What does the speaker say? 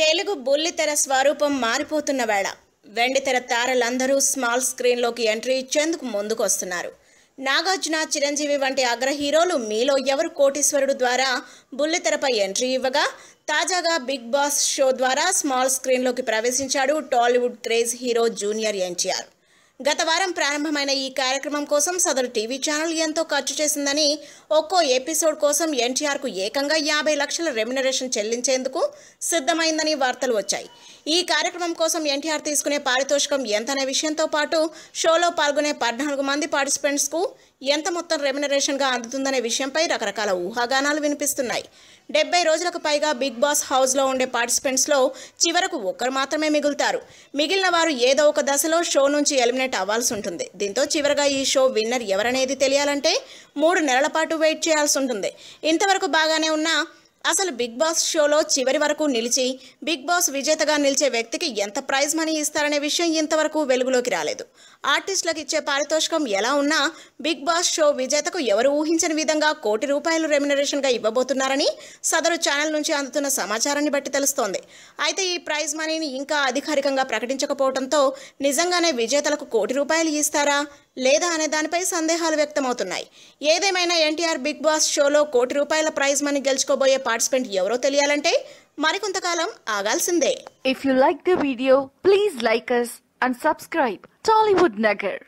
తెలుగు బుల్లితెర స్వరూపం మారిపోతున్న వేళ వెండితెర తారలందరూ స్మాల్ స్క్రీన్లోకి ఎంట్రీ ఇచ్చేందుకు ముందుకొస్తున్నారు నాగార్జున చిరంజీవి వంటి అగ్ర హీరోలు మీలో ఎవరు కోటీశ్వరుడు ద్వారా బుల్లితెరపై ఎంట్రీ ఇవ్వగా తాజాగా బిగ్ బాస్ షో ద్వారా స్మాల్ స్క్రీన్లోకి ప్రవేశించాడు Tollywood craze hero junior NTR గత వారం ప్రారంభమైన ఈ కార్యక్రమం కోసం సదరు టీవీ ఛానల్ ఎంతో ఖర్చు చేసిందని ఒక్కో ఎపిసోడ్ కోసం ఎన్టీఆర్కు ఏకంగా యాభై లక్షల రెమ్యునరేషన్ చెల్లించేందుకు సిద్ధమైందని వార్తలు వచ్చాయి ఈ కార్యక్రమం కోసం ఎన్టీఆర్ తీసుకునే పారితోషికం ఎంతనే విషయంతో పాటు షోలో పాల్గొనే పద్నాలుగు మంది పార్టిసిపెంట్స్కు ఎంత మొత్తం రెమ్యునరేషన్గా అందుతుందనే విషయంపై రకరకాల ఊహాగానాలు వినిపిస్తున్నాయి డెబ్బై రోజులకు పైగా బిగ్ బాస్ హౌస్లో ఉండే పార్టిసిపెంట్స్లో చివరకు ఒక్కరు మాత్రమే మిగులుతారు మిగిలిన వారు ఏదో ఒక దశలో షో నుంచి ఎలిమినేట్ అవ్వాల్సి ఉంటుంది దీంతో చివరగా ఈ షో విన్నర్ ఎవరనేది తెలియాలంటే మూడు నెలల పాటు వెయిట్ చేయాల్సి ఉంటుంది ఇంతవరకు బాగానే ఉన్నా అసలు బిగ్ బాస్ షోలో చివరి వరకు నిలిచి బిగ్ బాస్ విజేతగా నిలిచే వ్యక్తికి ఎంత ప్రైజ్ మనీ ఇస్తారనే విషయం ఇంతవరకు వెలుగులోకి రాలేదు ఆర్టిస్టులకు ఇచ్చే పారితోషికం ఎలా ఉన్నా బిగ్ బాస్ షో విజేతకు ఎవరు ఊహించని విధంగా కోటి రూపాయలు రెమ్యునరేషన్గా ఇవ్వబోతున్నారని సదరు ఛానల్ నుంచి అందుతున్న సమాచారాన్ని బట్టి తెలుస్తోంది అయితే ఈ ప్రైజ్ మనీని ఇంకా అధికారికంగా ప్రకటించకపోవడంతో నిజంగానే విజేతలకు కోటి రూపాయలు ఇస్తారా లేదా అనే దానిపై సందేహాలు వ్యక్తమవుతున్నాయి ఏదేమైనా ఎన్టీఆర్ బిగ్ బాస్ షోలో కోటి రూపాయల ప్రైజ్ మనీ గెలుచుకోబోయే పార్టిసిపెంట్ ఎవరో తెలియాలంటే మరికొంతకాలం ఆగాల్సిందే if you like the video please like us and subscribe Tollywood Nagar